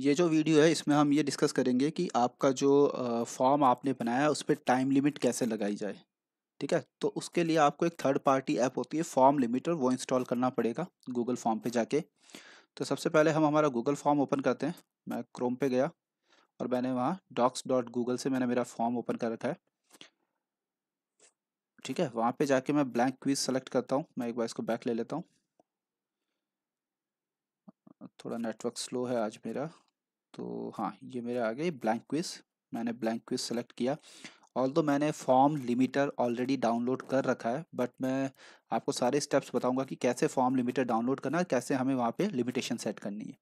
ये जो वीडियो है इसमें हम ये डिस्कस करेंगे कि आपका जो फॉर्म आपने बनाया है उस पर टाइम लिमिट कैसे लगाई जाए ठीक है तो उसके लिए आपको एक थर्ड पार्टी ऐप होती है फॉर्म लिमिटर वो इंस्टॉल करना पड़ेगा गूगल फॉर्म पे जाके तो सबसे पहले हम हमारा गूगल फॉर्म ओपन करते हैं मैं क्रोम पे गया और मैंने वहाँ डॉक्स डॉट गूगल से मैंने मेरा फॉर्म ओपन कर रखा है ठीक है वहाँ पे जाके मैं ब्लैंक क्विज सेलेक्ट करता हूँ मैं एक बार इसको बैक ले लेता हूँ थोड़ा नेटवर्क स्लो है आज मेरा तो हाँ ये मेरे आ गया ब्लैंक क्विज मैंने ब्लैंक क्विज सेलेक्ट किया ऑल दो मैंने फॉर्म लिमिटर ऑलरेडी डाउनलोड कर रखा है बट मैं आपको सारे स्टेप्स बताऊंगा कि कैसे फॉर्म लिमिटर डाउनलोड करना है कैसे हमें वहाँ पे लिमिटेशन सेट करनी है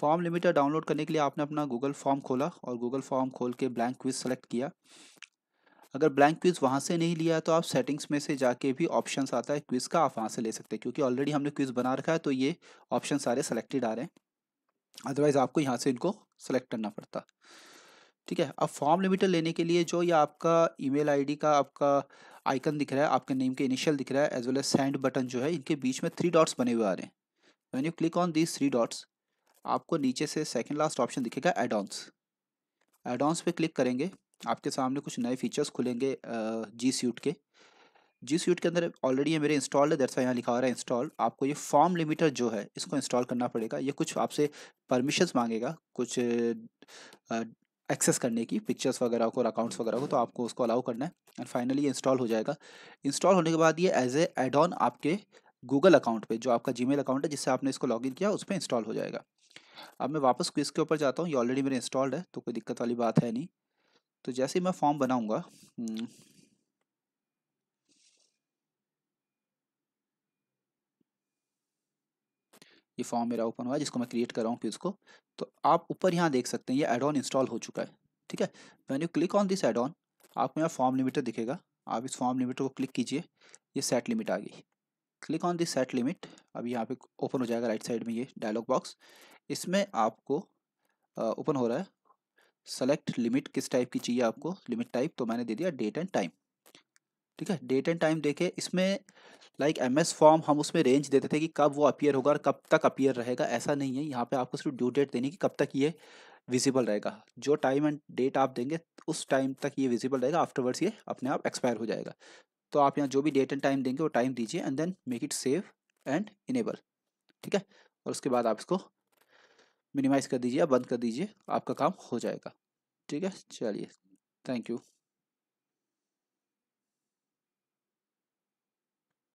फॉर्म लिमिटर डाउनलोड करने के लिए आपने अपना गूगल फॉर्म खोला और गूगल फॉर्म खोल के ब्लैंक क्विज सेलेक्ट किया अगर ब्लैंक क्विज वहाँ से नहीं लिया तो आप सेटिंग्स में से जाके भी ऑप्शन आता है क्विज़ का आप वहाँ से ले सकते हैं क्योंकि ऑलरेडी हमने क्विज़ बना रखा है तो ये ऑप्शन सारे सेलेक्टेड आ रहे हैं अदरवाइज आपको यहाँ से इनको सेलेक्ट करना पड़ता ठीक है अब फॉर्म लिमिटर लेने के लिए जो ये आपका ईमेल आईडी का आपका आइकन दिख रहा है आपके नेम के इनिशियल दिख रहा है as well as send button जो है इनके बीच में थ्री डॉट्स बने हुए आ रहे हैं when you click on these three dots आपको नीचे से सेकेंड लास्ट ऑप्शन दिखेगा एडॉन्स एडॉन्स पे क्लिक करेंगे आपके सामने कुछ नए फीचर्स खुलेंगे जी स्यूट के जिस यूट के अंदर ऑलरेडी ये मेरे इंस्टॉल है दरअसल यहाँ लिखा हो रहा है इंस्टॉल आपको ये फॉर्म लिमिटर जो है इसको इंस्टॉल करना पड़ेगा ये कुछ आपसे परमिशंस मांगेगा कुछ एक्सेस करने की पिक्चर्स वगैरह को और अकाउंट्स वगैरह को तो आपको उसको अलाउ करना है एंड फाइनली ये इंस्टॉल हो जाएगा इंस्टॉल होने के बाद ये एज ए एड ऑन आपके गूगल अकाउंट पे जो आपका जी अकाउंट है जिससे आपने इसको लॉग किया उस पर इंस्टॉल हो जाएगा अब मैं वापस क्विज़ के ऊपर जाता हूँ ये ऑलरेडी मेरे इंस्टॉल्ड है तो कोई दिक्कत वाली बात है नहीं तो जैसे ही मैं फॉर्म बनाऊँगा हम्म, ये फॉर्म मेरा ओपन हुआ है जिसको मैं क्रिएट कर रहा हूँ कि उसको तो आप ऊपर यहाँ देख सकते हैं ये एड ऑन इंस्टॉल हो चुका है ठीक है when you click on this add on आपको यहाँ फॉर्म लिमिटर दिखेगा आप इस फॉर्म लिमिटर को क्लिक कीजिए ये सेट लिमिट आ गई click on this set limit अब यहाँ पे ओपन हो जाएगा राइट साइड में ये डायलॉग बॉक्स इसमें आपको ओपन हो रहा है सेलेक्ट लिमिट किस टाइप की चाहिए आपको लिमिट टाइप तो मैंने दे दिया डेट एंड टाइम ठीक है डेट एंड टाइम देखे इसमें लाइक एम एस फॉर्म हम उसमें रेंज देते थे कि कब वो अपियर होगा और कब तक अपियर रहेगा ऐसा नहीं है यहाँ पे आपको सिर्फ ड्यू डेट देनी कि कब तक ये विजिबल रहेगा जो टाइम एंड डेट आप देंगे उस टाइम तक ये विजिबल रहेगा आफ्टरवर्ड्स ये अपने आप एक्सपायर हो जाएगा तो आप यहाँ जो भी डेट एंड टाइम देंगे वो टाइम दीजिए and then make it save and enable ठीक है और उसके बाद आप इसको मिनिमाइज़ कर दीजिए या बंद कर दीजिए आपका काम हो जाएगा ठीक है चलिए थैंक यू